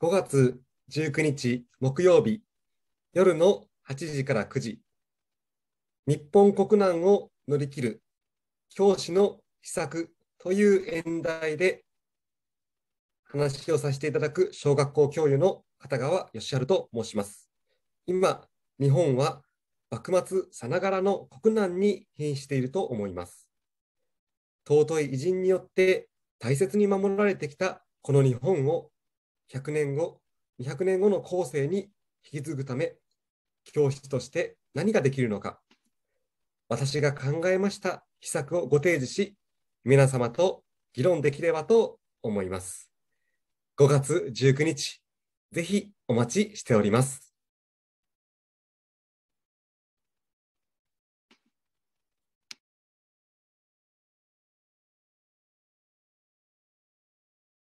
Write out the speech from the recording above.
5月19日木曜日夜の8時から9時日本国難を乗り切る教師の秘策という演題で話をさせていただく小学校教諭の片川義春と申します。今、日本は幕末さながらの国難に瀕していると思います。尊い偉人によって大切に守られてきたこの日本を100年後、200年後の後世に引き継ぐため、教室として何ができるのか、私が考えました秘策をご提示し、皆様と議論できればと思います。5月19日、ぜひお待ちしております。